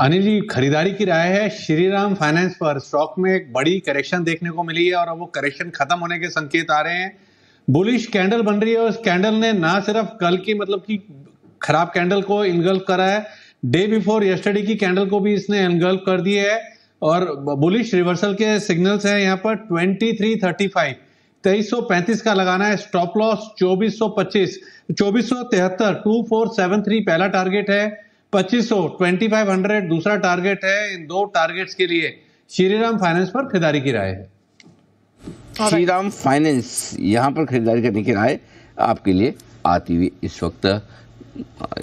अनिल जी खरीदारी की राय है श्रीराम फाइनेंस पर स्टॉक में एक बड़ी करेक्शन देखने को मिली है और अब वो करेक्शन खत्म होने के संकेत आ रहे हैं बुलिश कैंडल बन रही है और कैंडल ने ना सिर्फ कल की मतलब की खराब कैंडल को इनगल्फ करा है डे बिफोर यस्टरडे की कैंडल को भी इसने इनगल्फ कर दी है और बुलिश रिवर्सल के सिग्नल्स हैं यहाँ पर ट्वेंटी थ्री थर्टी फाइव तेईस सौ पैंतीस का लगाना है स्टॉप लॉस चौबीस सौ पच्चीस चौबीस सौ तिहत्तर टू फोर सेवन थ्री पहला टारगेट है 2500 ट्वेंटी दूसरा टारगेट है इन दो टारगेट्स के लिए श्रीराम फाइनेंस पर खरीदारी की राय है श्रीराम फाइनेंस यहाँ पर खरीदारी करने की राय आपके लिए आती हुई इस वक्त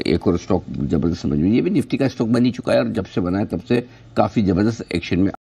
एक और स्टॉक जबरदस्त समझ में ये भी निफ्टी का स्टॉक बन ही चुका है और जब से बना है तब से काफ़ी ज़बरदस्त एक्शन में